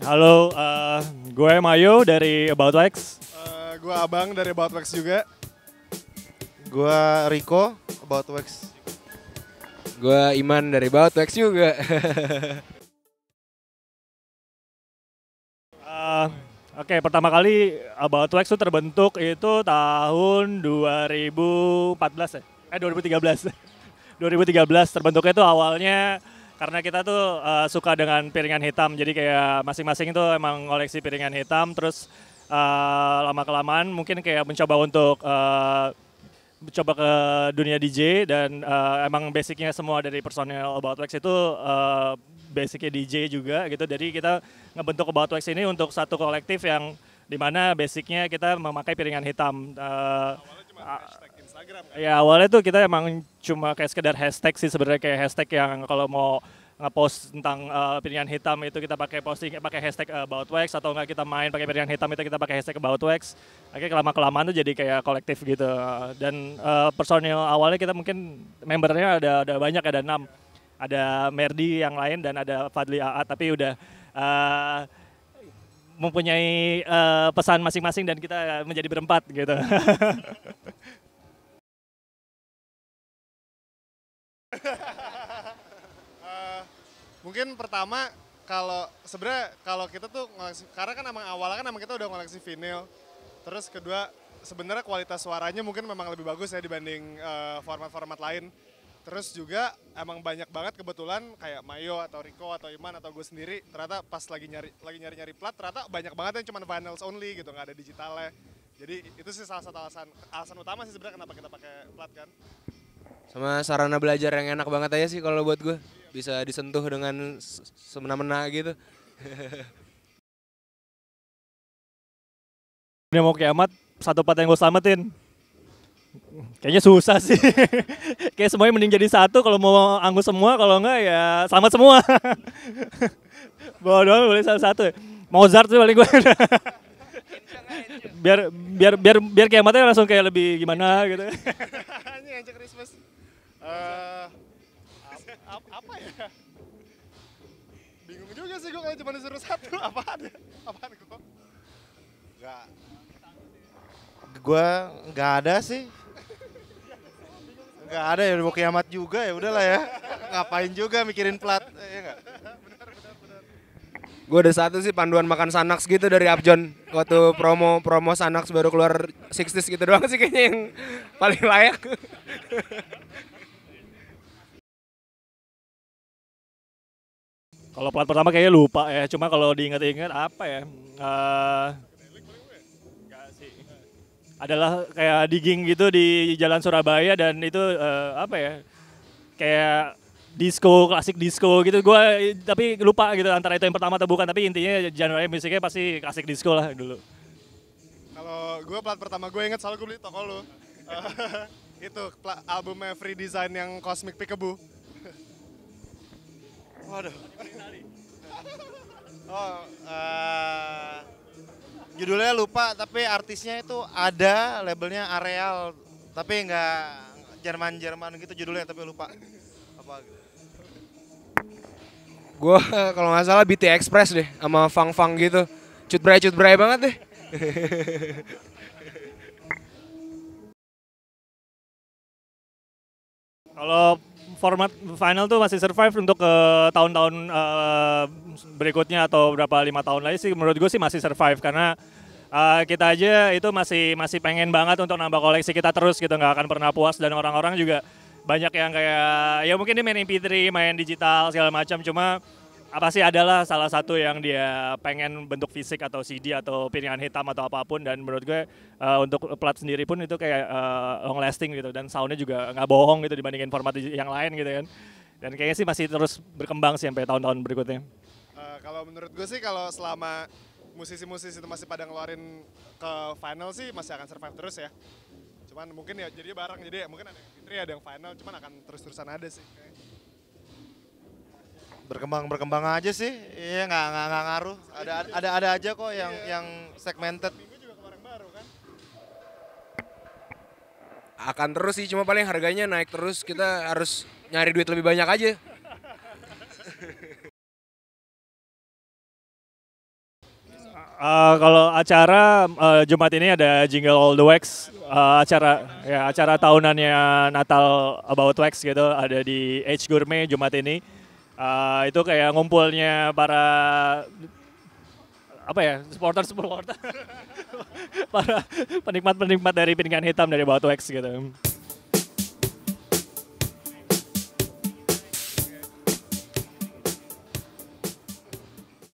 Halo, uh, gue Mayo dari About Wax. Uh, eh, gue Abang dari About Wax juga. Gue Rico, About Wax. Gue Iman dari About Wax juga. uh, Oke, okay, pertama kali About Wax itu terbentuk itu tahun 2014 ya? Eh, 2013. 2013 terbentuknya itu awalnya karena kita tuh uh, suka dengan piringan hitam jadi kayak masing-masing itu emang koleksi piringan hitam terus uh, eh, lama kelamaan mungkin kayak mencoba untuk uh, eh, coba ke dunia DJ dan uh, emang basicnya semua dari personel About Wax itu uh, basicnya DJ juga gitu jadi kita ngebentuk About Wax ini untuk satu kolektif yang dimana basicnya kita memakai piringan hitam uh, Ya awalnya tuh kita emang cuma kayak sekedar hashtag sih sebenarnya kayak hashtag yang kalau mau ngepost tentang uh, pilihan hitam itu kita pakai posting eh, pakai hashtag uh, about wax atau enggak kita main pakai pilihan hitam itu kita pakai hashtag about wax akhirnya kelama kelamaan tuh jadi kayak kolektif gitu dan uh, personil awalnya kita mungkin membernya ada ada banyak ada enam ada Merdi yang lain dan ada Fadli Aat tapi udah uh, mempunyai uh, pesan masing-masing dan kita menjadi berempat gitu. uh, mungkin pertama kalau sebenarnya kalau kita tuh ngoleksi karena kan emang awalnya kan emang kita udah ngoleksi vinyl Terus kedua sebenarnya kualitas suaranya mungkin memang lebih bagus ya dibanding eh, format-format uh, format -format lain. Terus juga emang banyak banget kebetulan kayak Mayo atau Rico atau Iman atau gue sendiri ternyata pas lagi nyari lagi nyari nyari plat ternyata banyak banget yang cuma vinyls only gitu nggak ada digitalnya jadi itu sih salah satu alasan alasan utama sih sebenarnya kenapa kita pakai plat kan sama sarana belajar yang enak banget aja sih kalau buat gue bisa disentuh dengan semena-mena gitu ini mau kiamat satu plat yang gue selamatin Kayaknya susah sih. Kayak semuanya mending jadi satu kalau mau anggus semua, kalau enggak ya selamat semua. Bawa doang boleh salah satu. Mozart tuh paling gue. biar biar biar biar kiamatnya langsung kayak lebih gimana gitu. Ini aja Christmas. Eh, apa ya? Bingung juga sih gue kalau cuma disuruh satu apaan Apa ya? Apaan gue? Enggak. Gue nggak ada sih gak ada ya udah mau kiamat juga ya udahlah ya ngapain juga mikirin plat ya enggak gue ada satu sih panduan makan sanaks gitu dari Abjon waktu promo promo sanaks baru keluar sixties gitu doang sih kayaknya yang paling layak Kalau plat pertama kayaknya lupa ya, cuma kalau diingat-ingat apa ya? Uh, adalah kayak digging gitu di jalan Surabaya dan itu uh, apa ya kayak disco klasik disco gitu gue tapi lupa gitu antara itu yang pertama atau bukan tapi intinya genre musiknya pasti klasik disco lah dulu kalau gue plat pertama gue inget soal gue beli toko lu eh, itu albumnya Free Design yang Cosmic Peekaboo waduh oh uh, judulnya lupa tapi artisnya itu ada labelnya Areal tapi nggak Jerman Jerman gitu judulnya tapi lupa apa gitu. Gue kalau nggak salah BT Express deh sama Fang Fang gitu. Cut bray cut bray banget deh. kalau format final tuh masih survive untuk ke eh, tahun-tahun uh, berikutnya atau berapa lima tahun lagi sih menurut gue sih masih survive karena uh, kita aja itu masih masih pengen banget untuk nambah koleksi kita terus gitu nggak akan pernah puas dan orang-orang juga banyak yang kayak ya mungkin dia main MP3, main digital segala macam cuma apa sih adalah salah satu yang dia pengen bentuk fisik atau CD atau piringan hitam atau apapun dan menurut gue uh, untuk plat sendiri pun itu kayak uh, long lasting gitu dan soundnya juga nggak bohong gitu dibandingin format yang lain gitu kan dan kayaknya sih masih terus berkembang sih sampai tahun-tahun berikutnya. Uh, kalau menurut gue sih kalau selama musisi-musisi itu masih pada ngeluarin ke final sih masih akan survive terus ya. Cuman mungkin ya jadi bareng jadi ya, mungkin ada yang fitri ada yang final cuman akan terus-terusan ada sih. Kayaknya berkembang berkembang aja sih iya nggak nggak nggak ngaruh ada ada ada aja kok yang iya. yang segmented kan? akan terus sih cuma paling harganya naik terus kita harus nyari duit lebih banyak aja uh, kalau acara uh, Jumat ini ada Jingle All the Wax uh, acara ya acara tahunannya Natal About Wax gitu ada di Edge Gourmet Jumat ini uh, itu kayak ngumpulnya para apa ya supporter supporter para penikmat penikmat dari pinggan hitam dari Batu X gitu.